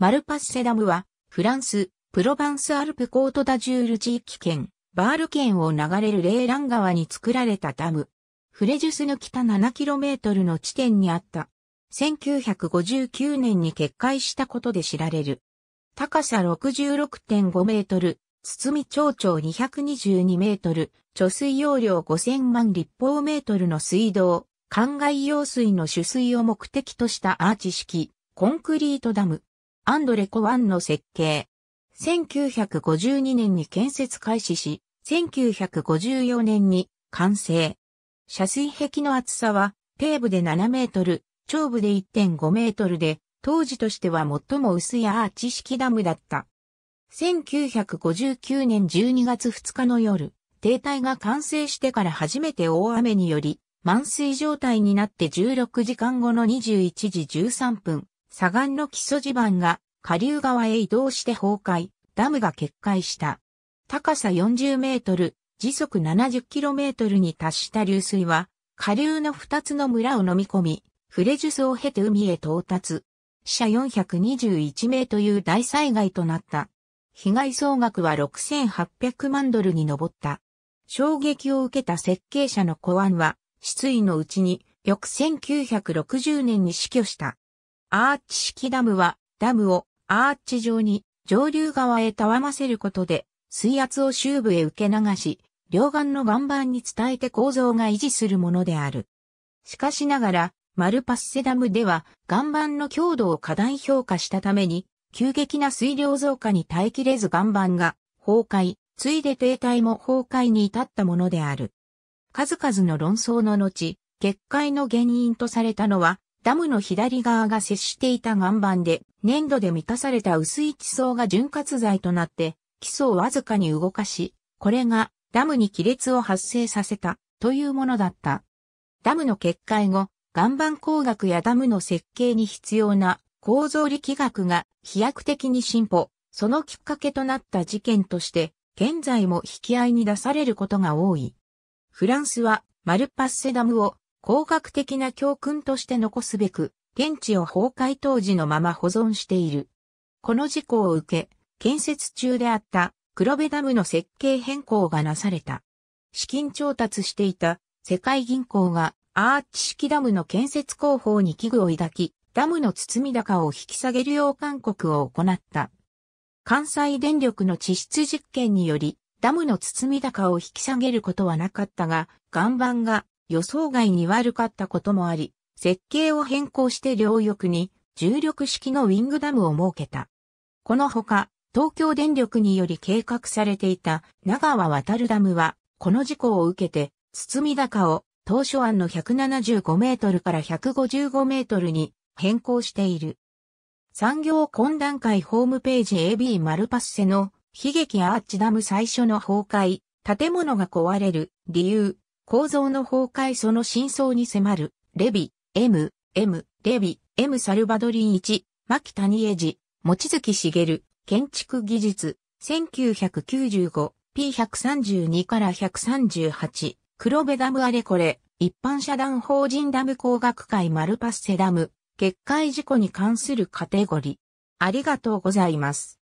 マルパッセダムは、フランス、プロバンスアルプコートダジュール地域圏、バール県を流れるレーラン川に作られたダム。フレジュスの北 7km の地点にあった。1959年に決壊したことで知られる。高さ66.5メートル、堤町長222メートル、貯水容量5000万立方メートルの水道、灌漑用水の取水を目的としたアーチ式、コンクリートダム。アンドレコワンの設計。1952年に建設開始し、1954年に完成。遮水壁の厚さは、底部で7メートル、頂部で1.5メートルで、当時としては最も薄いアーチ式ダムだった。1959年12月2日の夜、停滞が完成してから初めて大雨により、満水状態になって16時間後の21時13分、砂岩の基礎地盤が下流側へ移動して崩壊、ダムが決壊した。高さ40メートル、時速70キロメートルに達した流水は、下流の2つの村を飲み込み、フレジュスを経て海へ到達。死者421名という大災害となった。被害総額は6800万ドルに上った。衝撃を受けた設計者のコアンは、失意のうちに、翌1960年に死去した。アーチ式ダムは、ダムをアーチ状に上流側へたわませることで、水圧を周部へ受け流し、両岸の岩盤に伝えて構造が維持するものである。しかしながら、マルパッセダムでは岩盤の強度を過大評価したために、急激な水量増加に耐えきれず岩盤が崩壊、ついで停滞も崩壊に至ったものである。数々の論争の後、決壊の原因とされたのは、ダムの左側が接していた岩盤で、粘土で満たされた薄い地層が潤滑剤となって、基礎をわずかに動かし、これがダムに亀裂を発生させたというものだった。ダムの決壊後、岩盤工学やダムの設計に必要な構造力学が飛躍的に進歩、そのきっかけとなった事件として、現在も引き合いに出されることが多い。フランスはマルパッセダムを工学的な教訓として残すべく、現地を崩壊当時のまま保存している。この事故を受け、建設中であった黒部ダムの設計変更がなされた。資金調達していた世界銀行がアーチ式ダムの建設工法に危惧を抱き、ダムの包み高を引き下げるよう勧告を行った。関西電力の地質実験により、ダムの包み高を引き下げることはなかったが、岩盤が予想外に悪かったこともあり、設計を変更して両翼に重力式のウィングダムを設けた。このほか、東京電力により計画されていた長川渡るダムは、この事故を受けて、堤高を当初案の175メートルから155メートルに変更している。産業懇談会ホームページ AB マルパッセの悲劇アーチダム最初の崩壊、建物が壊れる理由、構造の崩壊その真相に迫る、レビ、M、M、レビ、M サルバドリン1、牧谷英二、望月茂、建築技術、1995、P132 から138、黒部ダムあれこれ、一般社団法人ダム工学会マルパッセダム、決壊事故に関するカテゴリー。ありがとうございます。